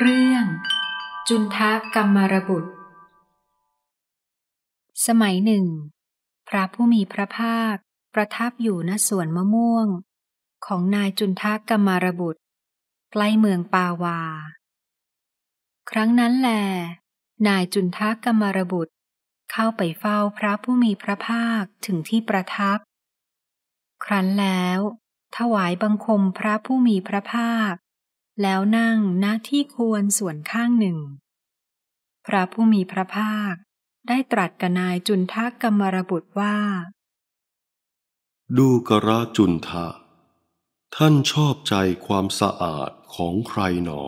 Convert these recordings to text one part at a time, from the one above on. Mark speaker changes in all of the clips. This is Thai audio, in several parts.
Speaker 1: เรื่อง จุนทักกรรมรบุตร สมัยหนึ่ง พระผู้มีพระภาคประทับอยู่ณสวนมะม่วง ของนายจุนทักกรรมรบุตร ใกล้เมืองปาวา ครั้งนั้นแล นายจุนทักรรมรบุตร เข้าไปเฝ้าพระผู้มีพระภาคถึงที่ประทับ ครั้นแล้ว ถวายบังคมพระผู้มีพระภาคแล้วนั่งหน้าที่ควรส่วนข้างหนึ่ง พระผู้มีพระภาคได้ตรัสกับนายจุนทักรรมรบุตรว่า
Speaker 2: ดูกระจุนทะ ท่านชอบใจความสะอาดของใครหนอ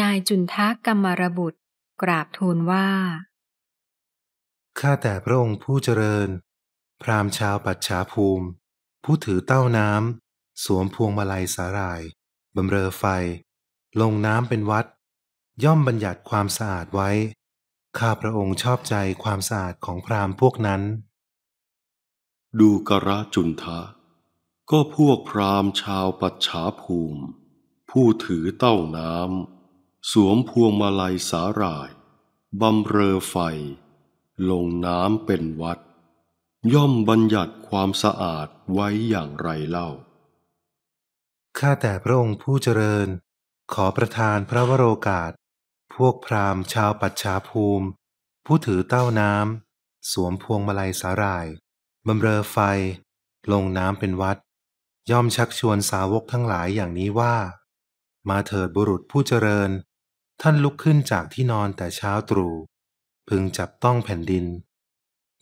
Speaker 1: นายจุนทักรรมรบุตรกราบทูลว่า
Speaker 3: ข้าแต่พระองค์ผู้เจริญ พรามชาวปัจฉาภูมิ ผู้ถือเต้าน้ำสวมพวงมาลัยสาหร่าย บำเรอไฟ ลงน้ำเป็นวัด ย่อมบัญญัติความสะอาดไว้ ข้าพระองค์ชอบใจความสะอาดของพราหมณ์พวกนั้น
Speaker 2: ดูกระจุนทะก็พวกพราหมณ์ชาวปัจฉาภูมิ ผู้ถือเต้าน้ำสวมพวงมาลัยสาหร่าย บำเรอไฟ ลงน้ำเป็นวัด ย่อมบัญญัติความสะอาดไว้อย่างไรเล่
Speaker 3: าข้าแต่พระองค์ผู้เจริญขอประทานพระวโรกาสพวกพราหมณ์ชาวปัจฉาภูมิ ผู้ถือเต้าน้ำสวมพวงมาลัยสาหร่ายบำเรอไฟ ลงน้ำเป็นวัด ย่อมชักชวนสาวกทั้งหลายอย่างนี้ว่า มาเถิดบุรุษผู้เจริญ ท่านลุกขึ้นจากที่นอนแต่เช้าตรู่พึงจับต้องแผ่นดิน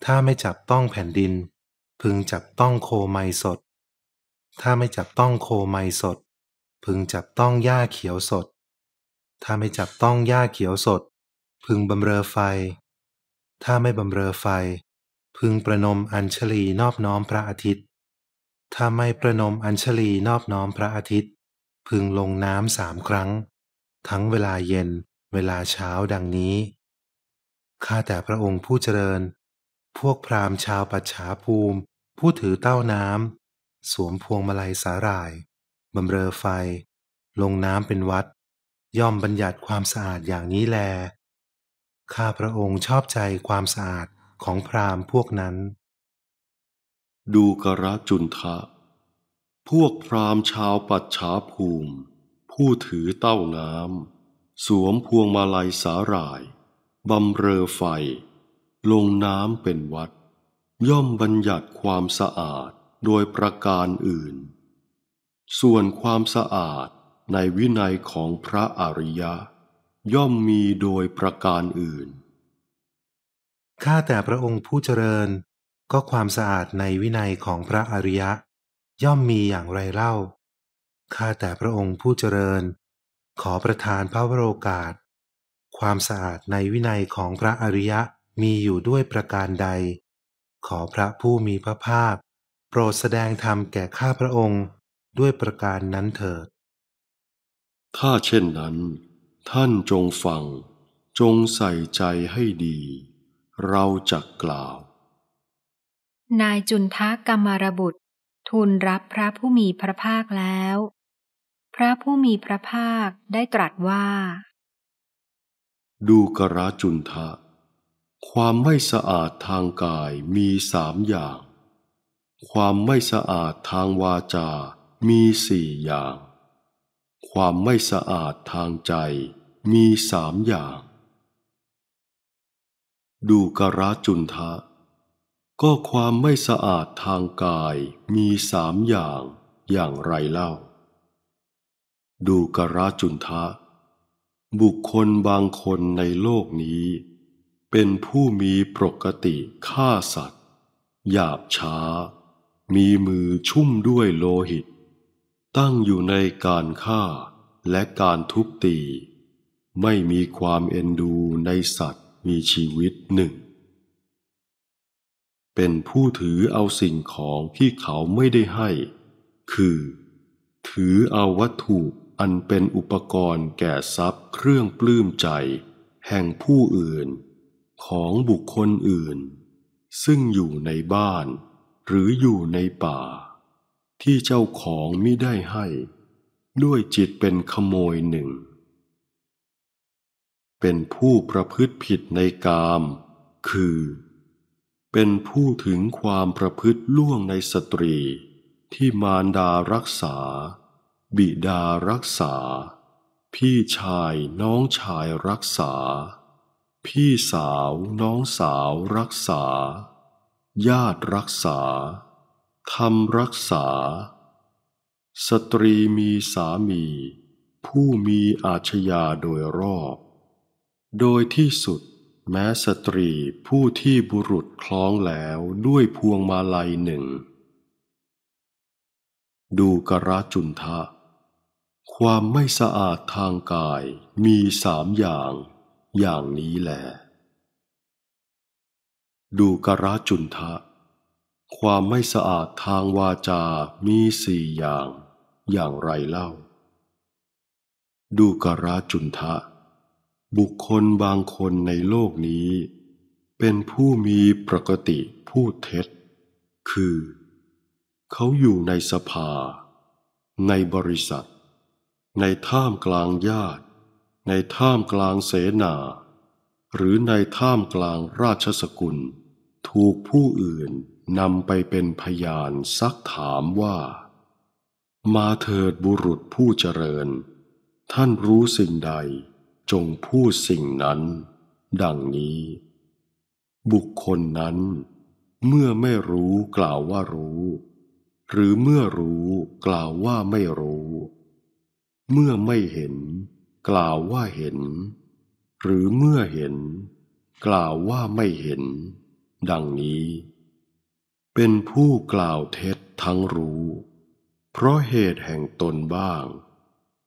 Speaker 3: ถ้าไม่จับต้องแผ่นดิน พึงจับต้องโคไมสดถ้าไม่จับต้องโคไมสด พึงจับต้องหญ้าเขียวสด ถ้าไม่จับต้องหญ้าเขียวสด พึงบำเรอไฟ ถ้าไม่บำเรอไฟ พึงประนมอัญชลีนอบน้อมพระอาทิตย์ ถ้าไม่ประนมอัญชลีนอบน้อมพระอาทิตย์ พึงลงน้ำสามครั้ง ทั้งเวลาเย็นเวลาเช้าดังนี้ข้าแต่พระองค์ผู้เจริญ พวกพราหมณ์ชาวปัจฉาภูมิผู้ถือเต้าน้ำสวมพวงมาลัยสาหร่าย บำเรอไฟ ลงน้ำเป็นวัด ย่อมบัญญัติความสะอาดอย่างนี้แล ข้าพระองค์ชอบใจความสะอาดของพราหม์พวกนั้น ดูกระจุนทะ พวกพราหม์ชาวปัจฉาภูมิ ผู้ถือ
Speaker 2: เต้าน้ำ สวมพวงมาลัยสาหร่าย บำเรอไฟ ลงน้ำเป็นวัด ย่อมบัญญัติความสะอาดโดยประการอื่น ส่วนความสะอาดในวินัยข
Speaker 3: องพระอริยะ ย่อมมีโดยประการอื่นข้าแต่พระองค์ผู้เจริญ ก็ความสะอาดในวินัยของพระอริยะ ย่อมมีอย่างไรเล่าข้าแต่พระองค์ผู้เจริญ ขอประทานพระวโรกาส ความสะอาดในวินัยของพระอริยะ มีอยู่ด้วยประการใด ขอพระผู้มีพระภาคโปรดแสดงธรรมแก่ข้าพระองค์ด้วยประการนั้นเถิด ถ้า
Speaker 2: เช่นนั้น ท่านจงฟัง จงใส่ใจให้ดี เราจะกล่าว
Speaker 1: นายจุนทักรรมรบุตรทูลรับพระผู้มีพระภาคแล้ว พระผู้มีพระภาคได้ตรัสว่า
Speaker 2: ดูกระจุนทะ ความไม่สะอาดทางกายมีสามอย่างความไม่สะอาดทางวาจา มีสี่อย่าง ความไม่สะอาดทางใจมีสามอย่าง ดูกระจุนทะ ก็ความไม่สะอาดทางกายมีสามอย่างอย่างไรเล่า ดูกระจุนทะ บุคคลบางคนในโลกนี้ เป็นผู้มีปกติฆ่าสัตว์ หยาบช้ามีมือชุ่มด้วยโลหิต ตั้งอยู่ในการฆ่าและการทุบตี ไม่มีความเอ็นดูในสัตว์มีชีวิตหนึ่ง เป็นผู้ถือเอาสิ่งของที่เขาไม่ได้ให้ คือ ถือเอาวัตถุอันเป็นอุปกรณ์แก่ทรัพย์เครื่องปลื้มใจ แห่งผู้อื่นของบุคคลอื่น ซึ่งอยู่ในบ้านหรืออยู่ในป่า ที่เจ้าของมิได้ให้ ด้วยจิตเป็นขโมยหนึ่ง เป็นผู้ประพฤติผิดในกาม คือ เป็นผู้ถึงความประพฤติล่วงในสตรี ที่มารดารักษา บิดารักษา พี่ชายน้องชายรักษา พี่สาวน้องสาวรักษาญาติรักษา ธรรมรักษา สตรีมีสามี ผู้มีอาชญาโดยรอบ โดยที่สุด แม้สตรีผู้ที่บุรุษคล้องแล้วด้วยพวงมาลัยหนึ่ง ดูกระจุนทะ ความไม่สะอาดทางกายมีสามอย่าง อย่างนี้แหละดูกระจุนทะความไม่สะอาดทางวาจามีสี่อย่างอย่างไรเล่า ดูกระจุนทะบุคคลบางคนในโลกนี้เป็นผู้มีปกติพูดเท็จ คือเขาอยู่ในสภาในบริษัทในท่ามกลางญาติ ในท่ามกลางเสนา หรือในท่ามกลางราชสกุลถูกผู้อื่นนำไปเป็นพยานซักถามว่า มาเถิดบุรุษผู้เจริญ ท่านรู้สิ่งใดจงพูดสิ่งนั้น ดังนี้ บุคคลนั้น เมื่อไม่รู้กล่าวว่ารู้ หรือเมื่อรู้กล่าวว่าไม่รู้ เมื่อไม่เห็นกล่าวว่าเห็น หรือเมื่อเห็นกล่าวว่าไม่เห็นดังนี้ เป็นผู้กล่าวเท็จทั้งรู้ เพราะเหตุแห่งตนบ้าง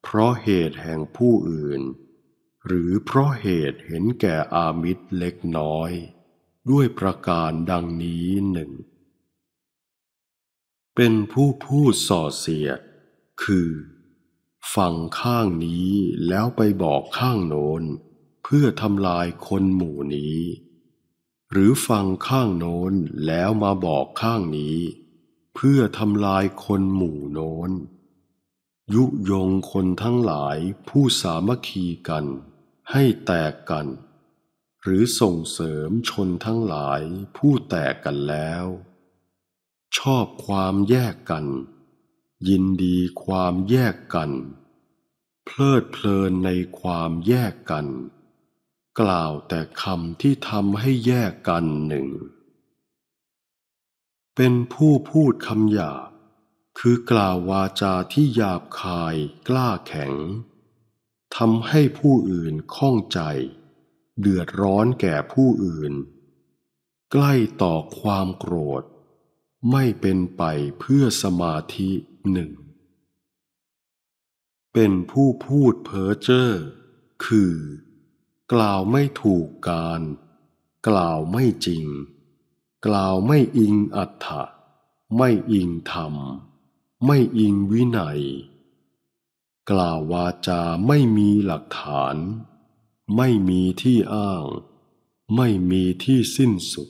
Speaker 2: เพราะเหตุแห่งผู้อื่น หรือเพราะเหตุเห็นแก่อามิตรเล็กน้อย ด้วยประการดังนี้หนึ่ง เป็นผู้พูดส่อเสียดคือฟังข้างนี้แล้วไปบอกข้างโน้นเพื่อทำลายคนหมู่นี้หรือฟังข้างโน้นแล้วมาบอกข้างนี้ เพื่อทำลายคนหมู่โน้น ยุยงคนทั้งหลายผู้สามัคคีกัน ให้แตกกัน หรือส่งเสริมชนทั้งหลายผู้แตกกันแล้ว ชอบความแยกกัน ยินดีความแยกกัน เพลิดเพลินในความแยกกันกล่าวแต่คำที่ทำให้แยกกันหนึ่ง เป็นผู้พูดคำหยาบ คือกล่าววาจาที่หยาบคายกล้าแข็งทำให้ผู้อื่นข้องใจ เดือดร้อนแก่ผู้อื่น ใกล้ต่อความโกรธ ไม่เป็นไปเพื่อสมาธิหนึ่ง เป็นผู้พูดเพ้อเจ้อคือกล่าวไม่ถูกการ กล่าวไม่จริง กล่าวไม่อิงอัตถะไม่อิงธรรม ไม่อิงวินัย กล่าววาจาไม่มีหลักฐาน ไม่มีที่อ้าง ไม่มีที่สิ้นสุด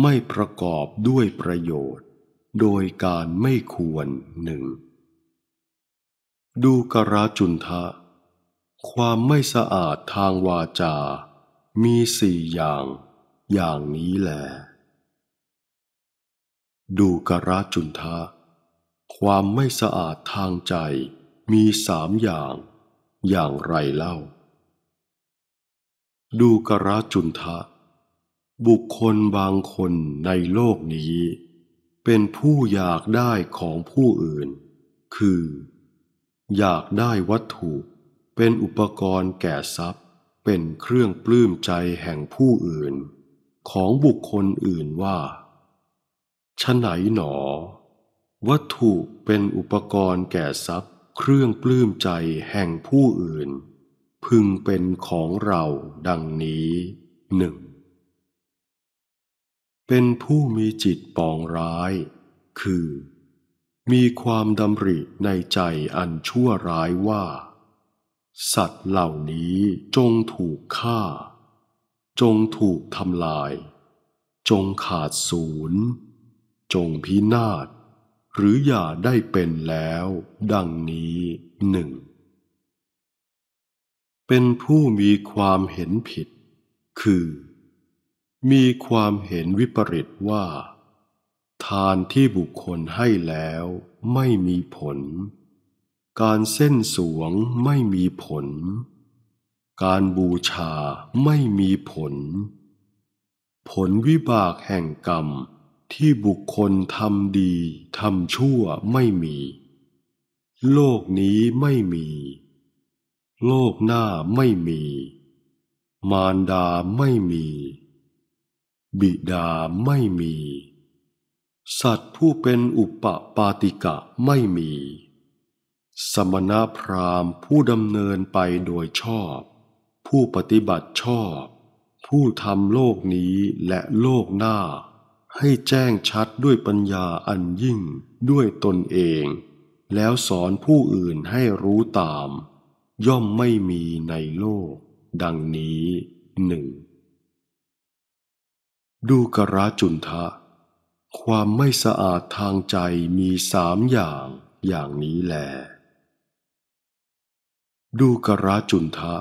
Speaker 2: ไม่ประกอบด้วยประโยชน์ โดยการไม่ควรหนึ่ง ดูกระจุนทะความไม่สะอาดทางวาจา มีสี่อย่าง อย่างนี้แหลดูกระจุนทะ ความไม่สะอาดทางใจ มีสามอย่าง อย่างไรเล่า ดูกระจุนทะ บุคคลบางคนในโลกนี้ เป็นผู้อยากได้ของผู้อื่น คือ อยากได้วัตถุเป็นอุปกรณ์แก่ทรัพย์ เป็นเครื่องปลื้มใจแห่งผู้อื่น ของบุคคลอื่นว่าชไหนหนอ วัตถุเป็นอุปกรณ์แก่ทรัพย์ เครื่องปลื้มใจแห่งผู้อื่น พึงเป็นของเราดังนี้หนึ่งเป็นผู้มีจิตปองร้าย คือ มีความดำริในใจอันชั่วร้ายว่าสัตว์เหล่านี้จงถูกฆ่า จงถูกทำลาย จงขาดศูนย์จงพินาศ หรืออย่าได้เป็นแล้วดังนี้หนึ่ง เป็นผู้มีความเห็นผิด คือ มีความเห็นวิปริตว่า ทานที่บุคคลให้แล้วไม่มีผลการเส้นสวงไม่มีผล การบูชาไม่มีผล ผลวิบากแห่งกรรมที่บุคคลทำดีทำชั่วไม่มี โลกนี้ไม่มี โลกหน้าไม่มี มารดาไม่มี บิดาไม่มี สัตว์ผู้เป็นอุปปาติกะไม่มีสมณพราหมณ์ผู้ดำเนินไปโดยชอบ ผู้ปฏิบัติชอบ ผู้ทำโลกนี้และโลกหน้า ให้แจ้งชัดด้วยปัญญาอันยิ่งด้วยตนเอง แล้วสอนผู้อื่นให้รู้ตาม ย่อมไม่มีในโลกดังนี้หนึ่ง ดูกระจุนทะ ความไม่สะอาดทางใจมีสามอย่างอย่างนี้แหละดูกระจุนทะ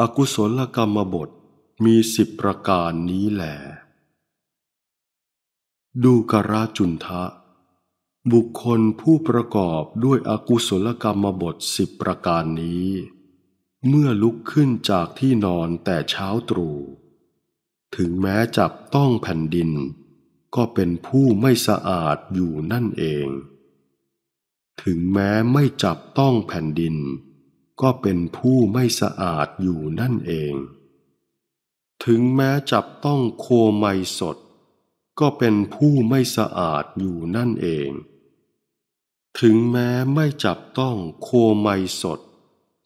Speaker 2: อกุศลกรรมบทมีสิบประการนี้แหลดูกระจุนทะบุคคลผู้ประกอบด้วยอกุศลกรรมบทสิบประการนี้ เมื่อลุกขึ้นจากที่นอนแต่เช้าตรู่ถึงแม้จับต้องแผ่นดิน ก็เป็นผู้ไม่สะอาดอยู่นั่นเอง ถึงแม้ไม่จับต้องแผ่นดินก็เป็นผู้ไม่สะอาดอยู่นั่นเอง ถึงแม้จับต้องโคไมสด ก็เป็นผู้ไม่สะอาดอยู่นั่นเอง ถึงแม้ไม่จับต้องโคไมสด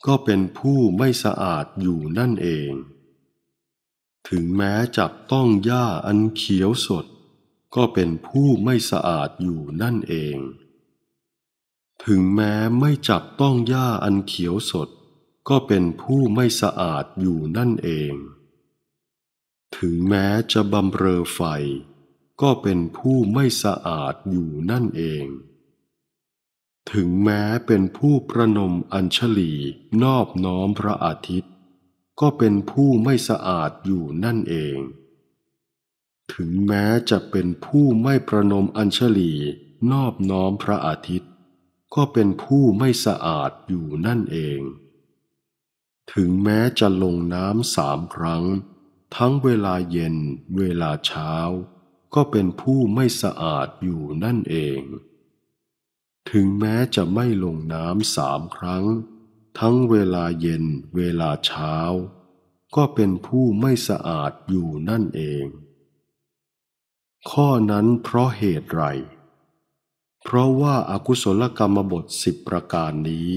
Speaker 2: ก็เป็นผู้ไม่สะอาดอยู่นั่นเอง ถึงแม้จับต้องหญ้าอันเขียวสด ก็เป็นผู้ไม่สะอาดอยู่นั่นเองถึงแม้ไม่จับต้องหญ้าอันเขียวสดก็เป็นผู้ไม่สะอาดอยู่นั่นเอง ถึงแม้จะบำเรอไฟก็เป็นผู้ไม่สะอาดอยู่นั่นเอง ถึงแม้เป็นผู้ประนมอัญชลีนอบน้อมพระอาทิตย์ก็เป็นผู้ไม่สะอาดอยู่นั่นเอง ถึงแม้จะเป็นผู้ไม่ประนมอัญชลีนอบน้อมพระอาทิตย์ก็เป็นผู้ไม่สะอาดอยู่นั่นเอง ถึงแม้จะลงน้ำสามครั้ง ทั้งเวลาเย็นเวลาเช้า ก็เป็นผู้ไม่สะอาดอยู่นั่นเอง ถึงแม้จะไม่ลงน้ำสามครั้ง ทั้งเวลาเย็นเวลาเช้า ก็เป็นผู้ไม่สะอาดอยู่นั่นเอง ข้อนั้นเพราะเหตุไรเพราะว่าอากุศลกรรมบทสิบประการนี้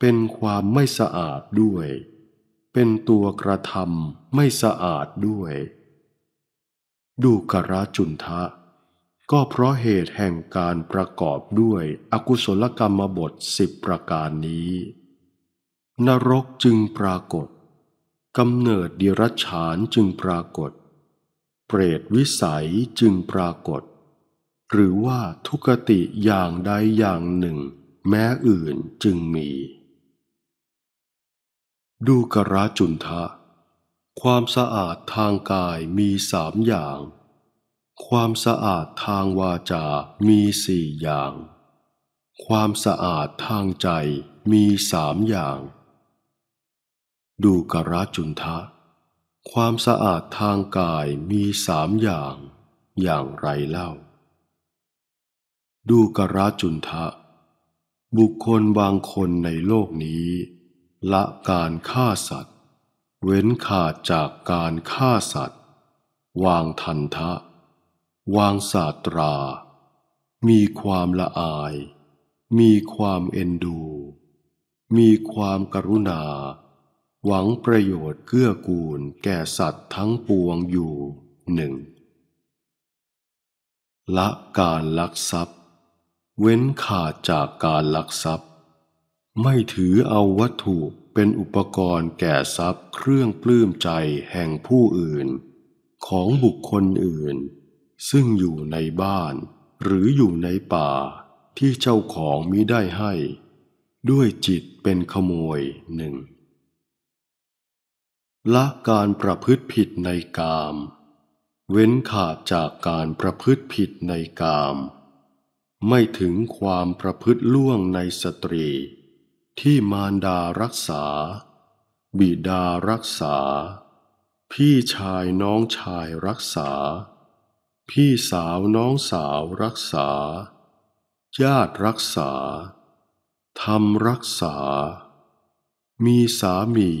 Speaker 2: เป็นความไม่สะอาดด้วย เป็นตัวกระทำไม่สะอาดด้วย ดูกระจุนทะ ก็เพราะเหตุแห่งการประกอบด้วยอกุศลกรรมบทสิบประการนี้ นรกจึงปรากฏกำเนิดดิรัจฉานจึงปรากฏ เปรตวิสัยจึงปรากฏหรือว่าทุกติอย่างใดอย่างหนึ่ง แม้อื่นจึงมี ดูกระจุนทะ ความสะอาดทางกายมีสามอย่าง ความสะอาดทางวาจามีสี่อย่าง ความสะอาดทางใจมีสามอย่าง ดูกระจุนทะ ความสะอาดทางกายมีสามอย่างอย่างไรเล่าดูกระจุนทะ บุคคลบางคนในโลกนี้ ละการฆ่าสัตว์ เว้นขาดจากการฆ่าสัตว์ วางทันทะ วางศาสตรา มีความละอาย มีความเอ็นดู มีความกรุณา หวังประโยชน์เกื้อกูลแก่สัตว์ทั้งปวงอยู่หนึ่งละการลักทรัพย์เว้นขาดจากการลักทรัพย์ ไม่ถือเอาวัตถุเป็นอุปกรณ์แก่ทรัพย์เครื่องปลื้มใจแห่งผู้อื่น ของบุคคลอื่น ซึ่งอยู่ในบ้าน หรืออยู่ในป่าที่เจ้าของมิได้ให้ ด้วยจิตเป็นขโมยหนึ่งละการประพฤติผิดในกาม เว้นขาดจากการประพฤติผิดในกามไม่ถึงความประพฤติล่วงในสตรี ที่มารดารักษา บิดารักษา พี่ชายน้องชายรักษา พี่สาวน้องสาวรักษาญาติรักษาทำรักษา มีสามี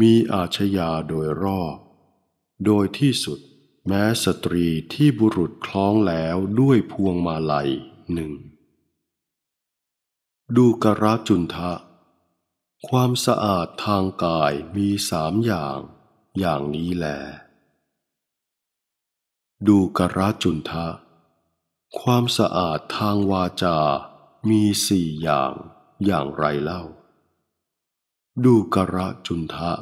Speaker 2: มีอาชญาโดยรอบโดยที่สุดแม้สตรีที่บุรุษคล้องแล้วด้วยพวงมาลัยหนึ่งดูกระจุนทะ ความสะอาดทางกายมีสามอย่างอย่างนี้แล ดูกระจุนทะ ความสะอาดทางวาจา มีสี่อย่างอย่างไรเล่า ดูกระจุนทะ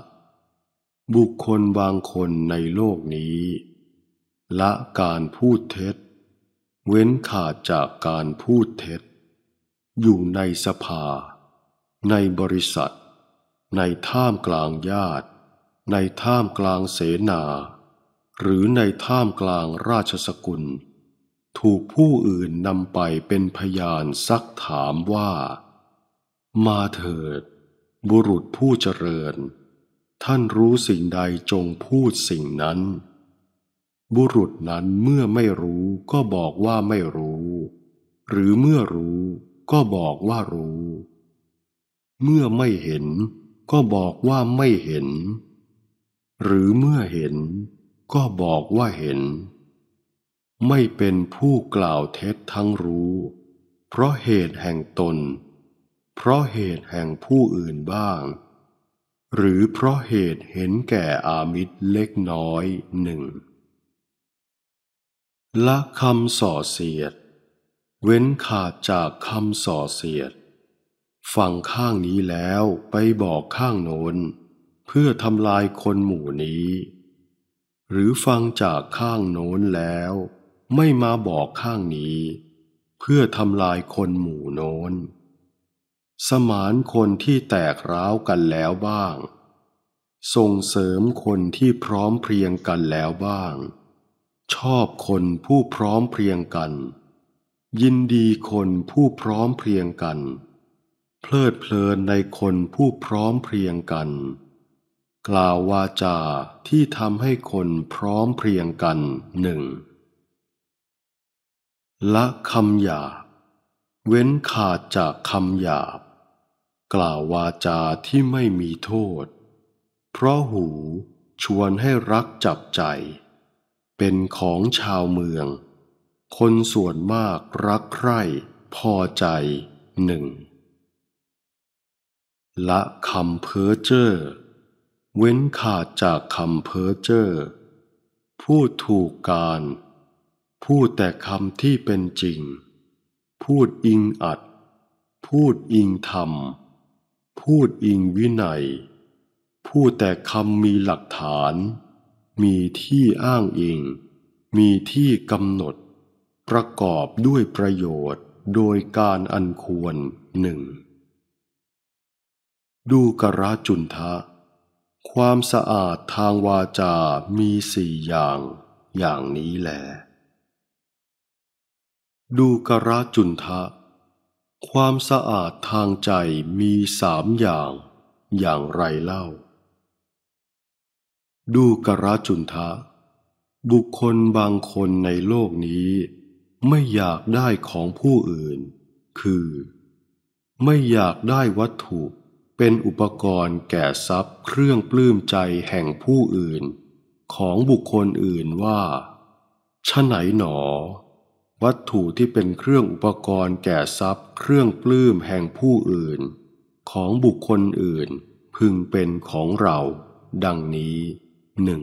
Speaker 2: บุคคลบางคนในโลกนี้ละการพูดเท็จเว้นขาดจากการพูดเท็จ อยู่ในสภา ในบริษัท ในท่ามกลางญาติ ในท่ามกลางเสนา หรือในท่ามกลางราชสกุล ถูกผู้อื่นนำไปเป็นพยานซักถามว่า มาเถิด บุรุษผู้เจริญ ท่านรู้สิ่งใดจงพูดสิ่งนั้นบุรุษนั้นเมื่อไม่รู้ก็บอกว่าไม่รู้ หรือเมื่อรู้ก็บอกว่ารู้ เมื่อไม่เห็นก็บอกว่าไม่เห็น หรือเมื่อเห็นก็บอกว่าเห็น ไม่เป็นผู้กล่าวเท็จทั้งรู้ เพราะเหตุแห่งตน เพราะเหตุแห่งผู้อื่นบ้าง หรือเพราะเหตุเห็นแก่อามิตรเล็กน้อยหนึ่งละคำส่อเสียด เว้นขาดจากคำส่อเสียด ฟังข้างนี้แล้วไปบอกข้างโน้นเพื่อทำลายคนหมู่นี้ หรือฟังจากข้างโน้นแล้ว ไม่มาบอกข้างนี้ เพื่อทำลายคนหมู่โน้นสมานคนที่แตกร้าวกันแล้วบ้าง ส่งเสริมคนที่พร้อมเพรียงกันแล้วบ้างชอบคนผู้พร้อมเพรียงกัน ยินดีคนผู้พร้อมเพรียงกัน เพลิดเพลินในคนผู้พร้อมเพรียงกัน กล่าววาจาที่ทำให้คนพร้อมเพรียงกันหนึ่งละคำหยาบเว้นขาดจากคำหยาบ กล่าววาจาที่ไม่มีโทษ เพราะหูชวนให้รักจับใจเป็นของชาวเมือง คนส่วนมากรักใคร่พอใจหนึ่ง ละคำเพ้อเจ้อเว้นขาดจากคำเพ้อเจ้อพูดถูกการ พูดแต่คำที่เป็นจริง พูดอิงอัดพูดอิงธรรม พูดอิงวินัยพูดแต่คำมีหลักฐานมีที่อ้างอิง มีที่กำหนด ประกอบด้วยประโยชน์โดยการอันควรหนึ่ง ดูกระจุนทะ ความสะอาดทางวาจา มีสี่อย่างอย่างนี้แหลดูกระจุนทะ ความสะอาดทางใจมีสามอย่าง อย่างไรเล่าดูกระจุนทะบุคคลบางคนในโลกนี้ไม่อยากได้ของผู้อื่น คือ ไม่อยากได้วัตถุเป็นอุปกรณ์แก่ทรัพย์ เครื่องปลื้มใจแห่งผู้อื่น ของบุคคลอื่นว่าชะไหนหนอ วัตถุที่เป็นเครื่องอุปกรณ์แก่ทรัพย์ เครื่องปลื้มแห่งผู้อื่น ของบุคคลอื่น พึงเป็นของเรา ดังนี้หนึ่ง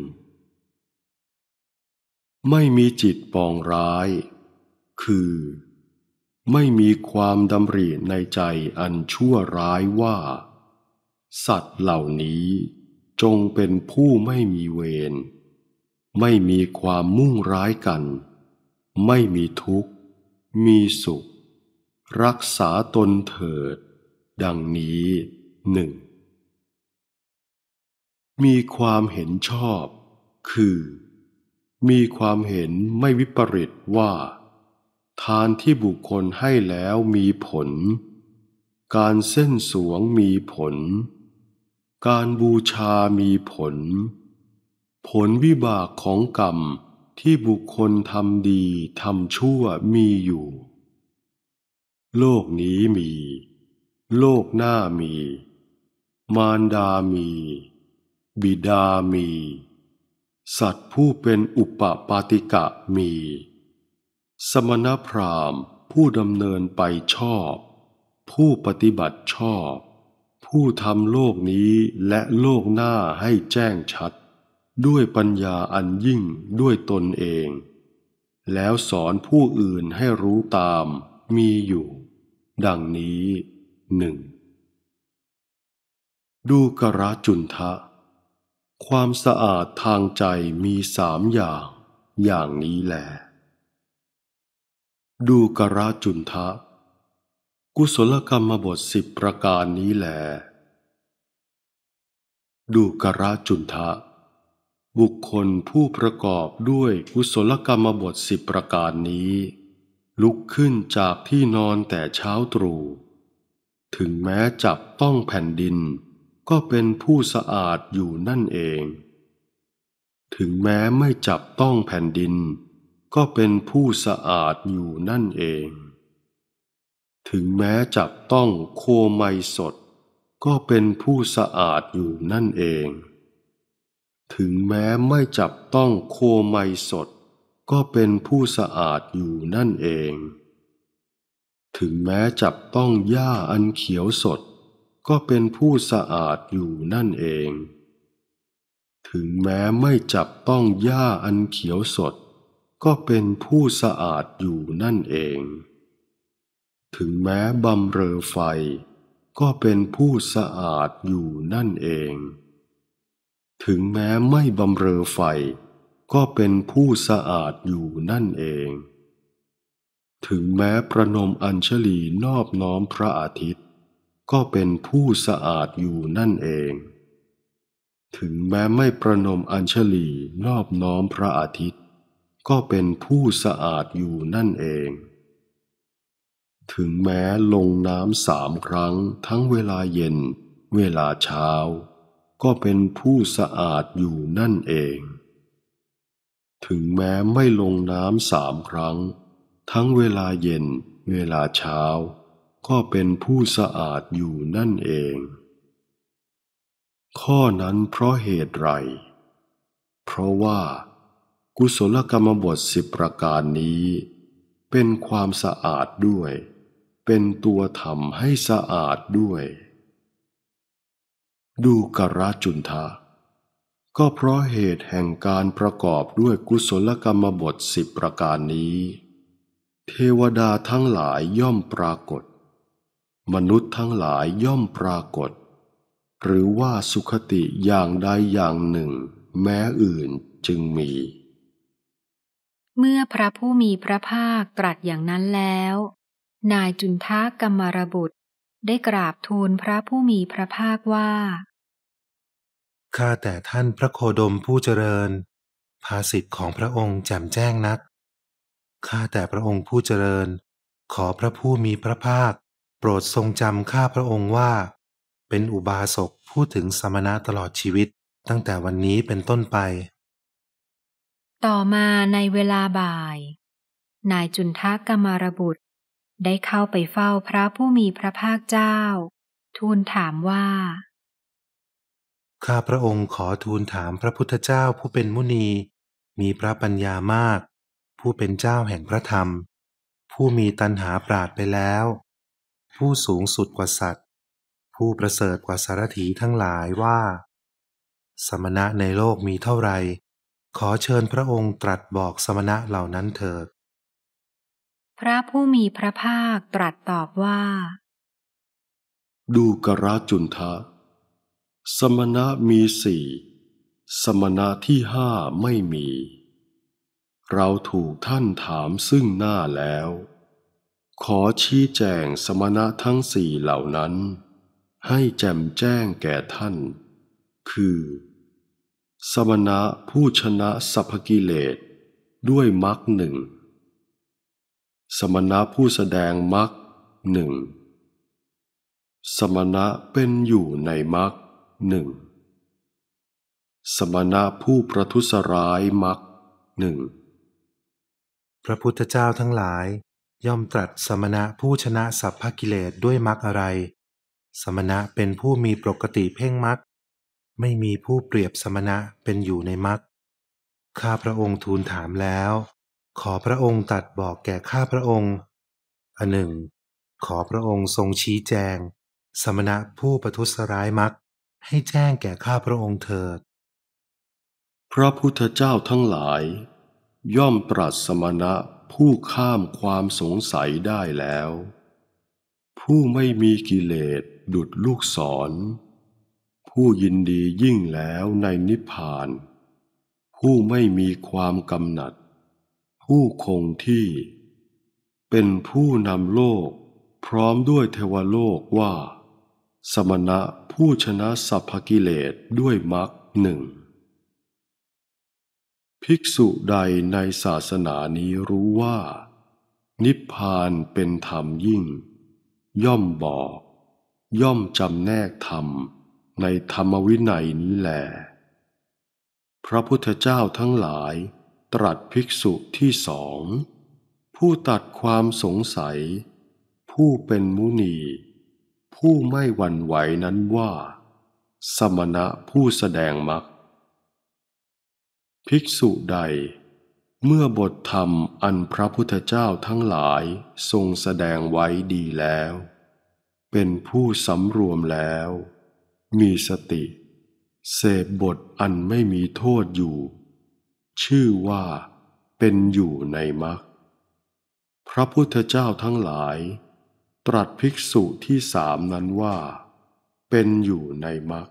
Speaker 2: ไม่มีจิตปองร้าย คือ ไม่มีความดำริในใจอันชั่วร้ายว่า สัตว์เหล่านี้จงเป็นผู้ไม่มีเวรไม่มีความมุ่งร้ายกัน ไม่มีทุกข์ มีสุข รักษาตนเถิด ดังนี้หนึ่งมีความเห็นชอบ คือ มีความเห็นไม่วิปริตว่า ทานที่บุคคลให้แล้วมีผล การเส้นสวงมีผล การบูชามีผล ผลวิบากของกรรมที่บุคคลทำดีทำชั่วมีอยู่ โลกนี้มี โลกหน้ามี มารดามีบิดามี สัตว์ผู้เป็นอุปปาติกะมี สมณพราหมณ์ ผู้ดำเนินไปชอบ ผู้ปฏิบัติชอบ ผู้ทำโลกนี้และโลกหน้าให้แจ้งชัด ด้วยปัญญาอันยิ่งด้วยตนเอง แล้วสอนผู้อื่นให้รู้ตามมีอยู่ ดังนี้หนึ่ง ดูกระจุนทะความสะอาดทางใจมีสามอย่าง อย่างนี้แหลดูกระจุนทะ กุศลกรรมบทสิบประการนี้แหลดูกระจุนทะ บุคคลผู้ประกอบด้วยกุศลกรรมบทสิบประการนี้ ลุกขึ้นจากที่นอนแต่เช้าตรู่ถึงแม้จับต้องแผ่นดินก็เป็นผู้สะอาดอยู่นั่นเอง ถึงแม้ไม่จับต้องแผ่นดิน ก็เป็นผู้สะอาดอยู่นั่นเอง ถึงแม้จับต้องโคไมสด ก็เป็นผู้สะอาดอยู่นั่นเอง ถึงแม้ไม่จับต้องโคไมสด ก็เป็นผู้สะอาดอยู่นั่นเอง ถึงแม้จับต้องหญ้าอันเขียวสดก็เป็นผู้สะอาดอยู่นั่นเอง ถึงแม้ไม่จับต้องหญ้าอันเขียวสด ก็เป็นผู้สะอาดอยู่นั่นเอง ถึงแม้บำเรอไฟ ก็เป็นผู้สะอาดอยู่นั่นเอง ถึงแม้ไม่บำเรอไฟ ก็เป็นผู้สะอาดอยู่นั่นเอง ถึงแม้ประนมอัญชลีนอบน้อมพระอาทิตยก็เป็นผู้สะอาดอยู่นั่นเอง ถึงแม้ไม่ประนมอัญชลีนอบน้อมพระอาทิตย์ ก็เป็นผู้สะอาดอยู่นั่นเอง ถึงแม้ลงน้ำสามครั้งทั้งเวลาเย็น เวลาเช้า ก็เป็นผู้สะอาดอยู่นั่นเอง ถึงแม้ไม่ลงน้ำสามครั้ง ทั้งเวลาเย็นเวลาเช้าก็เป็นผู้สะอาดอยู่นั่นเอง ข้อนั้นเพราะเหตุไร เพราะว่า กุศลกรรมบทสิบประการนี้ เป็นความสะอาดด้วย เป็นตัวทำให้สะอาดด้วย ดูกระจุนทะก็เพราะเหตุแห่งการประกอบด้วยกุศลกรรมบทสิบประการนี้ เทวดาทั้งหลายย่อมปรากฏมนุษย์ทั้งหลายย่อมปรากฏ หรือว่าสุขติอย่างใดอย่างหนึ่ง แม้อื่นจึงมี
Speaker 1: เมื่อพระผู้มีพระภาคตรัสอย่างนั้นแล้ว นายจุนทากรรมรบุตร ได้กราบทูลพระผู้มีพระภาคว่า
Speaker 3: ข้าแต่ท่านพระโคดมผู้เจริญ ภาษิตของพระองค์แจ่มแจ้งนักข้าแต่พระองค์ผู้เจริญ ขอพระผู้มีพระภาครดทรงจำข้าพระองค์ว่า เป็นอุบาสกพูดถึงสมณะตลอดชีวิตตั้งแต่วันนี้เป็นต้นไป
Speaker 1: ต่อมาในเวลาบ่าย นายจุนทักกมารบุตรได้เข้าไปเฝ้าพระผู้มีพระภาคเจ้า ทูลถามว่า
Speaker 3: ข้าพระองค์ขอทูลถามพระพุทธเจ้าผู้เป็นมุนี มีพระปัญญามาก ผู้เป็นเจ้าแห่งพระธรรม ผู้มีตัณหาปราดไปแล้วผู้สูงสุดกว่าสัตว์ ผู้ประเสริฐกว่าสารถีทั้งหลายว่า สมณะในโลกมีเท่าไรขอเชิญพระองค์ตรัสบอกสมณะเหล่านั้นเถิด
Speaker 1: พระผู้มีพระภาคตรัสตอบว่า
Speaker 3: ดูกระจุนทะ
Speaker 2: สมณะมีสี่ สมณะที่ห้าไม่มี เราถูกท่านถามซึ่งหน้าแล้วขอชี้แจงสมณะทั้งสี่เหล่านั้น ให้แจ่มแจ้งแก่ท่าน คือ สมณะผู้ชนะสัพกิเลสด้วยมรรคหนึ่งสมณะผู้แสดงมรรคหนึ่งสมณะเป็นอยู่ในมรรคหน
Speaker 3: ึ่งสมณะผู้ประทุษร้ายมรรคหนึ่งพระพุทธเจ้าทั้งหลายย่อมตรัสสมณะผู้ชนะสัพพกิเลสด้วยมรรคอะไร สมณะเป็นผู้มีปกติเพ่งมรรคไม่มีผู้เปรียบสมณะเป็นอยู่ในมรรคข้าพระองค์ทูลถามแล้ว ขอพระองค์ตัดบอกแก่ข้าพระองค์อันหนึ่ง ขอพระองค์ทรงชี้แจง สมณะผู้ประทุษร้ายมักให้แจ้งแก่ข้าพระองค์เถิดพระพุทธเจ้าทั้งหลาย
Speaker 2: ย่อมตรัสสมณะผู้ข้ามความสงสัยได้แล้ว ผู้ไม่มีกิเลสดุดลูกศร ผู้ยินดียิ่งแล้วในนิพพาน ผู้ไม่มีความกำหนัด ผู้คงที่ เป็นผู้นำโลกพร้อมด้วยเทวโลกว่า สมณะผู้ชนะสัพพกิเลสด้วยมรรคหนึ่งภิกษุใดในศาสนานี้รู้ว่า นิพพานเป็นธรรมยิ่ง ย่อมบอก ย่อมจำแนกธรรมในธรรมวินัยนี้แหลพระพุทธเจ้าทั้งหลาย ตรัสภิกษุที่สอง ผู้ตัดความสงสัย ผู้เป็นมุนี ผู้ไม่หวั่นไหวนั้นว่า สมณะผู้แสดงมรรคภิกษุใด เมื่อบทธรรมอันพระพุทธเจ้าทั้งหลายทรงแสดงไว้ดีแล้ว เป็นผู้สำรวมแล้ว มีสติเสพบทอันไม่มีโทษอยู่ ชื่อว่าเป็นอยู่ในมรรคพระพุทธเจ้าทั้งหลาย ตรัสภิกษุที่สามนั้นว่า เป็นอยู่ในมรรค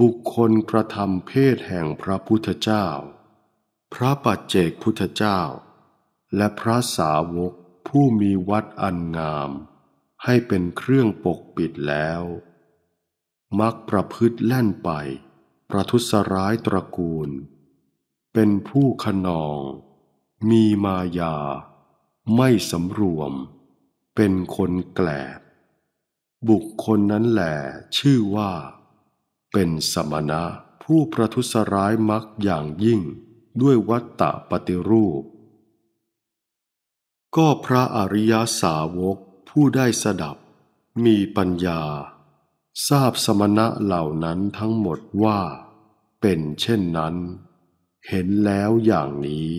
Speaker 2: บุคคลกระทำเพศแห่งพระพุทธเจ้า พระปัจเจกพุทธเจ้า และพระสาวกผู้มีวัดอันงาม ให้เป็นเครื่องปกปิดแล้ว มักประพฤติแล่นไป ประทุษร้ายตระกูล เป็นผู้ขนอง มีมายา ไม่สำรวม เป็นคนแกลบบุคคลนั้นแหละชื่อว่าเป็นสมณะผู้ประทุษร้ายมักอย่างยิ่งด้วยวัตตะปฏิรูป ก็พระอริยาสาวกผู้ได้สดับ มีปัญญา ทราบสมณะเหล่านั้นทั้งหมดว่า เป็นเช่นนั้น เห็นแล้วอย่างนี้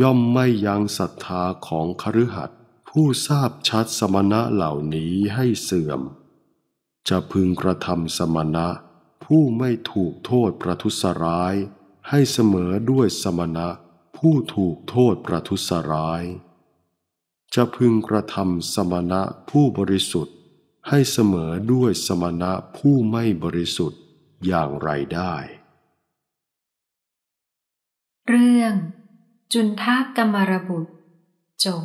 Speaker 2: ย่อมไม่ยังศรัทธาของคฤหัสถ์ผู้ทราบชัดสมณะเหล่านี้ให้เสื่อมจะพึงกระทำสมณะ ผู้ไม่ถูกโทษประทุษร้าย ให้เสมอด้วยสมณะ ผู้ถูกโทษประทุษร้าย จะพึงกระทำสมณะผู้บริสุทธิ์ ให้เสมอด้วยสมณะผู้ไม่บริสุทธิ์อย่างไรได้
Speaker 1: เรื่องจุนทากรรมรบุตรจบ